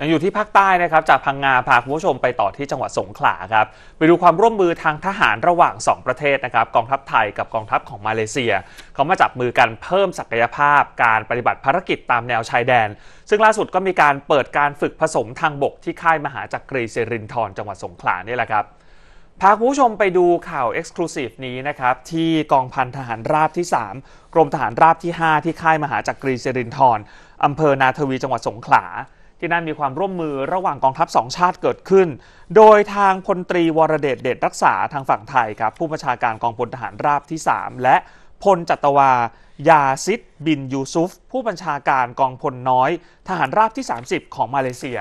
ยังอยู่ที่ภาคใต้นะครับจากพังงา พาคุณผู้ชมไปต่อที่จังหวัดสงขลาครับ ไปดูความร่วมมือทางทหารระหว่าง 2 ประเทศนะครับกองทัพไทยกับกองทัพของมาเลเซีย เขามาจับมือกันเพิ่มศักยภาพการปฏิบัติภารกิจตามแนวชายแดน ซึ่งล่าสุดก็มีการเปิดการฝึกผสมทางบกที่ค่ายมหาจักรีเซรินทรจังหวัดสงขลานี่แหละครับพาคุณผู้ชมไปดูข่าวเอ็กซ์คลูซีฟนี้นะครับที่กองพันทหารราบที่ 3 กรมทหารราบที่ 5 ที่ค่ายมหาจักรีเซรินทรอำเภอนาทวีจังหวัดสงขลาที่นั่นมีความร่วมมือระหว่างกองทัพสองชาติเกิดขึ้น โดยทางพลตรีวรเดชเดชรักษาทางฝั่งไทยครับผู้บัญชาการกองพลทหารราบที่ 3 และพลจัตวา ยาซิดบินยูซุฟ ผู้บัญชาการกองพลน้อยทหารราบที่ 30 ของมาเลเซีย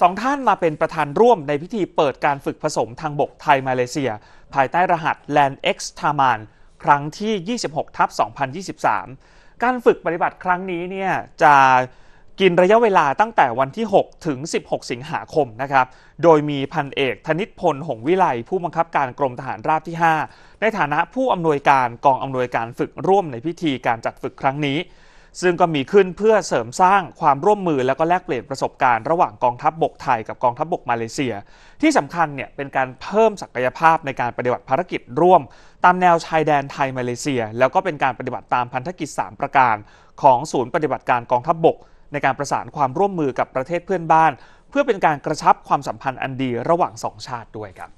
สองท่านมาเป็นประธานร่วมในพิธีเปิดการฝึกผสมทางบกไทยมาเลเซีย ภายใต้รหัส Land X t a m a n ครั้งที่ 26ทับ2023 การฝึกปฏิบัติครั้งนี้เนี่ยจะกินระยะเวลาตั้งแต่วันที่ 6 ถึง 16 สิงหาคมนะครับ โดยมีพันเอกธนิตพลหงวิไลผู้บังคับการกรมทหารราบที่ 5 ในฐานะผู้อำนวยการกองอำนวยการฝึกร่วมในพิธีการจัดฝึกครั้งนี้ ซึ่งก็มีขึ้นเพื่อเสริมสร้างความร่วมมือและก็แลกเปลี่ยนประสบการณ์ ระหว่างกองทัพบบกไทยกับกองทัพบบกมาเลเซีย ที่สำคัญเนี่ยเป็นการเพิ่มศักยภาพในการปฏิบัติภารกิจร่วม ตามแนวชายแดนไทยมาเลเซีย แล้วก็เป็นการปฏิบัติตามพันธกิจ 3 ประการ ของศูนย์ปฏิบัติการกองทัพบบกในการประสานความร่วมมือกับประเทศเพื่อนบ้าน เพื่อเป็นการกระชับความสัมพันธ์อันดีระหว่างสองชาติด้วยครับ